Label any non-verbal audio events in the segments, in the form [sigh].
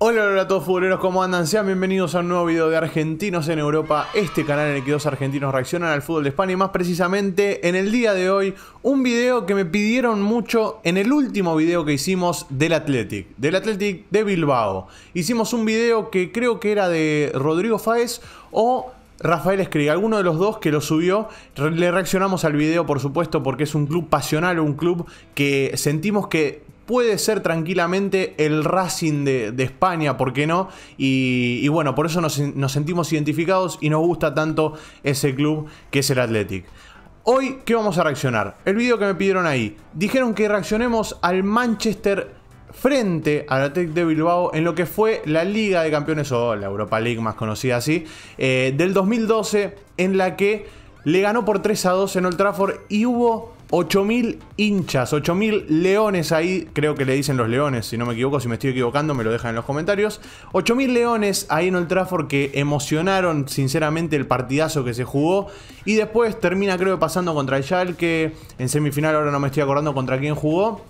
Hola, hola a todos futboleros, ¿cómo andan? Sean bienvenidos a un nuevo video de Argentinos en Europa, este canal en el que dos argentinos reaccionan al fútbol de España y más precisamente en el día de hoy un video que me pidieron mucho en el último video que hicimos del Athletic, del Athletic de Bilbao. Hicimos un video que creo que era de Rodrigo Fáez o Rafael Escriga, alguno de los dos que lo subió, le reaccionamos al video por supuesto porque es un club pasional, un club que sentimos que puede ser tranquilamente el Racing de, España, ¿por qué no? Y, bueno, por eso nos, sentimos identificados y nos gusta tanto ese club que es el Athletic. Hoy, ¿qué vamos a reaccionar? El video que me pidieron ahí. Dijeron que reaccionemos al Manchester frente al Athletic de Bilbao en lo que fue la Liga de Campeones o la Europa League más conocida así, eh, del 2012 en la que le ganó por 3 a 2 en Old Trafford y hubo 8.000 hinchas, 8.000 leones ahí, creo que le dicen los leones, si no me equivoco, si me estoy equivocando me lo dejan en los comentarios. 8.000 leones ahí en Old Trafford que emocionaron sinceramente el partidazo que se jugó y después termina creo pasando contra el que en semifinal ahora no me estoy acordando contra quién jugó.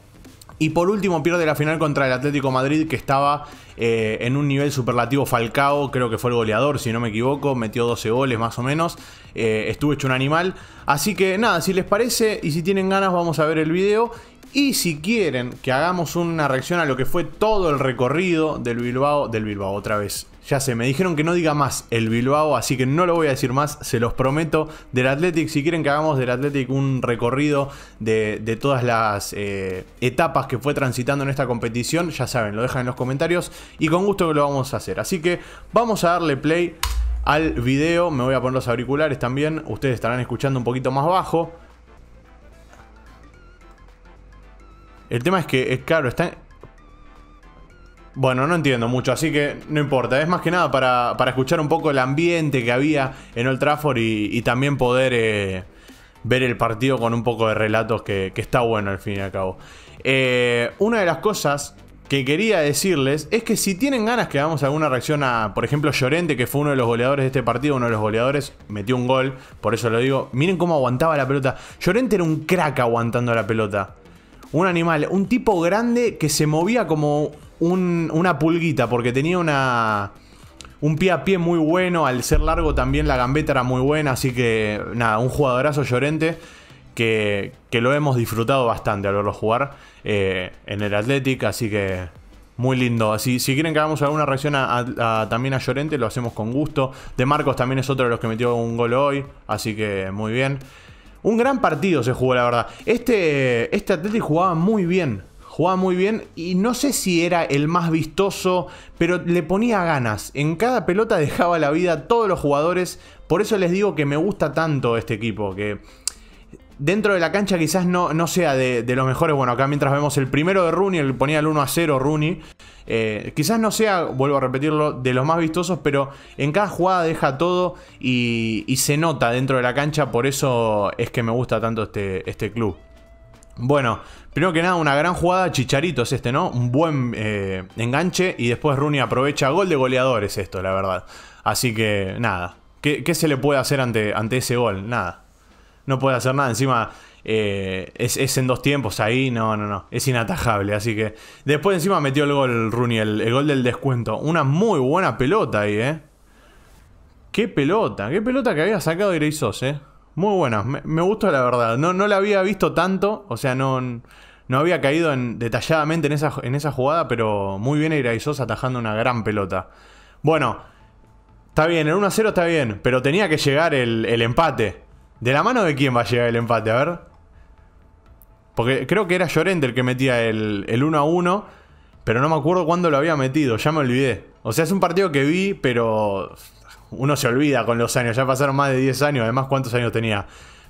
Y por último pierde la final contra el Atlético Madrid que estaba eh, en un nivel superlativo Falcao, creo que fue el goleador si no me equivoco, metió 12 goles más o menos, eh, estuvo hecho un animal. Así que nada, si les parece y si tienen ganas vamos a ver el video y si quieren que hagamos una reacción a lo que fue todo el recorrido del Bilbao, del Bilbao otra vez. Ya sé, me dijeron que no diga más el Bilbao, así que no lo voy a decir más, se los prometo. Del Athletic, si quieren que hagamos del Athletic un recorrido de, todas las eh, etapas que fue transitando en esta competición, ya saben, lo dejan en los comentarios y con gusto que lo vamos a hacer. Así que vamos a darle play al video, me voy a poner los auriculares también, ustedes estarán escuchando un poquito más bajo. El tema es que, claro, está... Bueno, no entiendo mucho, así que no importa. Es más que nada para, escuchar un poco el ambiente que había en Old Trafford y, también poder eh, ver el partido con un poco de relatos que, está bueno al fin y al cabo. Eh, una de las cosas que quería decirles es que si tienen ganas que hagamos alguna reacción a, por ejemplo, Llorente, que fue uno de los goleadores de este partido, uno de los goleadores, metió un gol, por eso lo digo, miren cómo aguantaba la pelota. Llorente era un crack aguantando la pelota un animal, un tipo grande que se movía como una pulguita, porque tenía una, un pie a pie muy bueno, al ser largo también la gambeta era muy buena, así que nada, un jugadorazo llorente que, que lo hemos disfrutado bastante al verlo jugar eh, en el Athletic, así que muy lindo. Si, si quieren que hagamos alguna reacción también a Llorente, lo hacemos con gusto. De Marcos también es otro de los que metió un gol hoy, así que muy bien. Un gran partido se jugó, la verdad. Este, esta Atlético jugaba muy bien. Jugaba muy bien y no sé si era el más vistoso, pero le ponía ganas. En cada pelota dejaba la vida a todos los jugadores. Por eso les digo que me gusta tanto este equipo, que dentro de la cancha quizás no, no sea de, los mejores. Bueno, acá mientras vemos el primero de Rooney, el ponía el 1 a 0 Rooney. Eh, quizás no sea, vuelvo a repetirlo, de los más vistosos, pero en cada jugada deja todo y, se nota dentro de la cancha. Por eso es que me gusta tanto este, este club. Bueno, primero que nada, una gran jugada, Chicharito es este, ¿no? Un buen eh, enganche y después Rooney aprovecha gol de goleadores es esto, la verdad. Así que, nada, ¿qué, se le puede hacer ante, ante ese gol? Nada no puede hacer nada. Encima eh, es, en dos tiempos ahí, no, no, no. Es inatajable. Así que. Después, encima metió el gol Rooney, el, el gol del descuento. Una muy buena pelota ahí, ¿eh? Qué pelota, qué pelota que había sacado Iraizoz ¿eh? Muy buena, me, gustó la verdad. No, no la había visto tanto, o sea, no, no había caído en, detalladamente en esa, en esa jugada, pero muy bien Iraizos atajando una gran pelota. Bueno, está bien, el 1-0 está bien, pero tenía que llegar el, el empate. ¿De la mano de quién va a llegar el empate? A ver. Porque creo que era Llorente el que metía el, 1 a 1. Pero no me acuerdo cuándo lo había metido. Ya me olvidé. O sea, es un partido que vi, pero uno se olvida con los años. Ya pasaron más de 10 años. Además, ¿cuántos años tenía?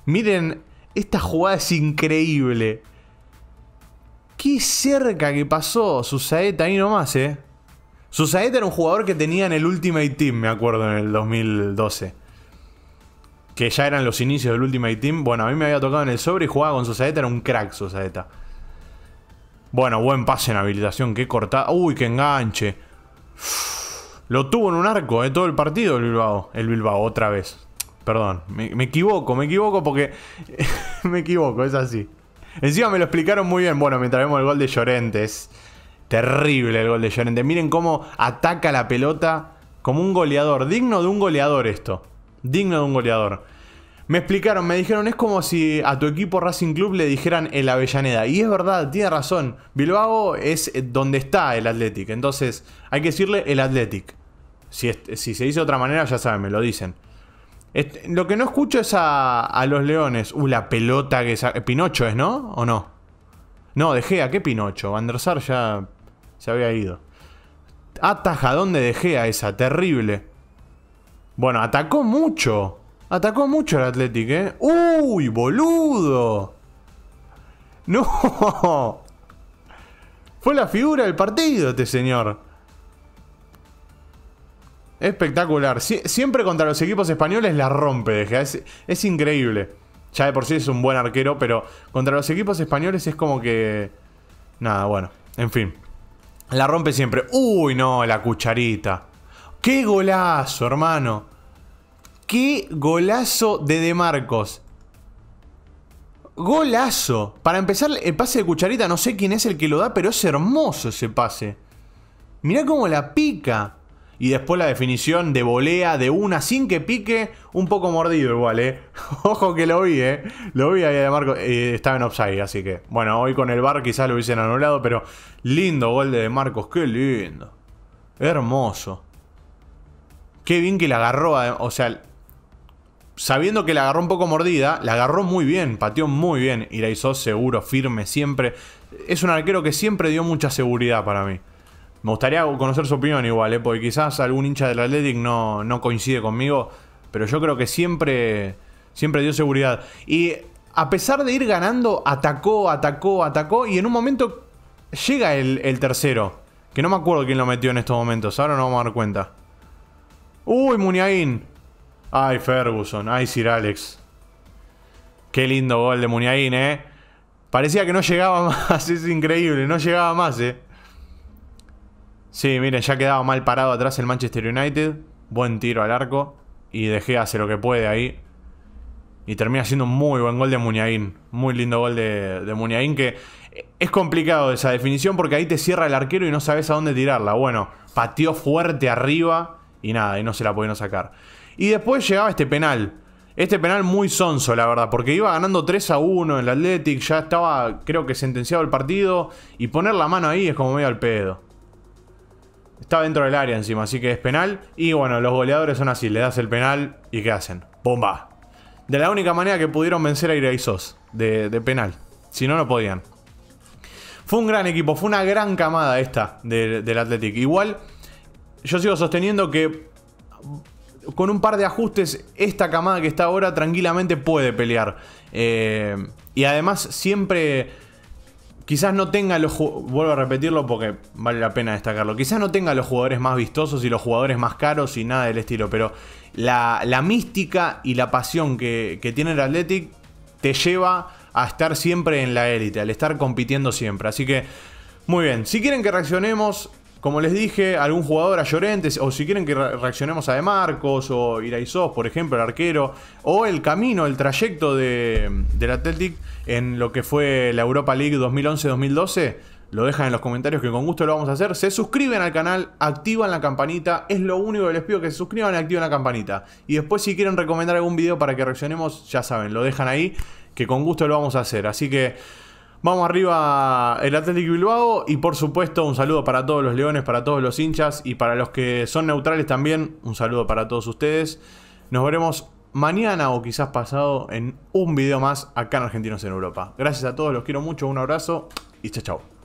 Miren, esta jugada es increíble. Qué cerca que pasó Susaeta ahí nomás, eh. Susaeta era un jugador que tenía en el Ultimate Team, me acuerdo, en el 2012 que ya eran los inicios del Ultimate Team. Bueno, a mí me había tocado en el sobre y jugaba con Sosaeta, era un crack Sosaeta. Bueno, buen pase en habilitación, qué cortada. Uy, qué enganche. Lo tuvo en un arco, de eh, todo el partido el Bilbao. El Bilbao, otra vez. Perdón, me, equivoco, me equivoco porque... [laughs] me equivoco, es así. Encima me lo explicaron muy bien. Bueno, mientras vemos el gol de Es Terrible el gol de Llorente. Miren cómo ataca la pelota como un goleador. Digno de un goleador esto digno de un goleador. Me explicaron, me dijeron, es como si a tu equipo Racing Club le dijeran el Avellaneda. Y es verdad, tiene razón. Bilbao es eh, donde está el Athletic. Entonces, hay que decirle el Athletic. Si, se dice de otra manera, ya saben, me lo dicen. lo que no escucho es a, a, los leones. Uh, la pelota que saca. Pinocho es, ¿no? ¿O no? No, De Gea, ¿qué Pinocho? Van der Sar ya se había ido. Ataja, ¿dónde De Gea esa, terrible. Bueno, atacó mucho. Atacó mucho el Athletic, ¿eh? ¡Uy, boludo! ¡No! Fue la figura del partido este señor. Espectacular. siempre contra los equipos españoles la rompe, es increíble. Ya de por sí es un buen arquero, pero contra los equipos españoles es como que... Nada, bueno. En fin. La rompe siempre. ¡Uy, no! La cucharita. ¡Qué golazo, hermano! ¡Qué golazo de De Marcos! ¡Golazo! Para empezar, el pase de Cucharita, no sé quién es el que lo da, pero es hermoso ese pase. Mirá cómo la pica. Y después la definición de volea de una sin que pique, un poco mordido igual, ¿eh? [laughs] Ojo que lo vi, ¿eh? Lo vi ahí de Marcos eh, estaba en offside, así que. Bueno, hoy con el bar quizás lo hubiesen anulado, pero lindo gol de, de Marcos, qué lindo. Hermoso. Qué bien que la agarró, eh, o sea, sabiendo que la agarró un poco mordida, la agarró muy bien, pateó muy bien y la hizo seguro, firme, siempre. Es un arquero que siempre dio mucha seguridad para mí. Me gustaría conocer su opinión igual, ¿eh? porque quizás algún hincha del Athletic no, no coincide conmigo, pero yo creo que siempre, siempre dio seguridad. Y a pesar de ir ganando, atacó, atacó, atacó y en un momento llega el, el tercero, que no me acuerdo quién lo metió en estos momentos, ahora no vamos a dar cuenta. Uy, Muniain. Ay, Ferguson. Ay, Sir Alex. Qué lindo gol de Muniain, eh. Parecía que no llegaba [laughs] más. Es increíble. No llegaba más, eh. Sí, miren, ya quedaba mal parado atrás el Manchester United. Buen tiro al arco. Y dejé hace lo que puede ahí. Y termina siendo un muy buen gol de Muñain. Muy lindo gol de, de Que es complicado esa definición porque ahí te cierra el arquero y no sabes a dónde tirarla. Bueno, pateó fuerte arriba. Y nada, y no se la pudieron sacar. Y después llegaba este penal. Este penal muy sonso, la verdad, porque iba ganando 3 a 1 en el Athletic, ya estaba, creo que sentenciado el partido, y poner la mano ahí es como medio al pedo. Está dentro del área encima, así que es penal. Y bueno, los goleadores son así, le das el penal y ¿qué hacen? ¡Bomba! De la única manera que pudieron vencer a Iraisos, de, penal. Si no, no podían. Fue un gran equipo, fue una gran camada esta del, del Athletic. Igual yo sigo sosteniendo que con un par de ajustes, esta camada que está ahora tranquilamente puede pelear. Eh, y además siempre, quizás no tenga los... Vuelvo a repetirlo porque vale la pena destacarlo. Quizás no tenga los jugadores más vistosos y los jugadores más caros y nada del estilo. Pero la, mística y la pasión que, que tiene el Athletic te lleva a estar siempre en la élite, al estar compitiendo siempre. Así que... Muy bien, si quieren que reaccionemos como les dije, algún jugador a Llorente, o si quieren que reaccionemos a De Marcos o Iraizos, por ejemplo, el arquero, o el camino, el trayecto de, del Athletic en lo que fue la Europa League 2011-2012, lo dejan en los comentarios que con gusto lo vamos a hacer. Se suscriben al canal, activan la campanita. Es lo único que les pido que se suscriban y activen la campanita. Y después si quieren recomendar algún video para que reaccionemos, ya saben, lo dejan ahí, que con gusto lo vamos a hacer. Así que... Vamos arriba el Atlético Bilbao y por supuesto un saludo para todos los leones, para todos los hinchas y para los que son neutrales también, un saludo para todos ustedes. Nos veremos mañana o quizás pasado en un video más acá en Argentinos en Europa. Gracias a todos, los quiero mucho, un abrazo y chao chao.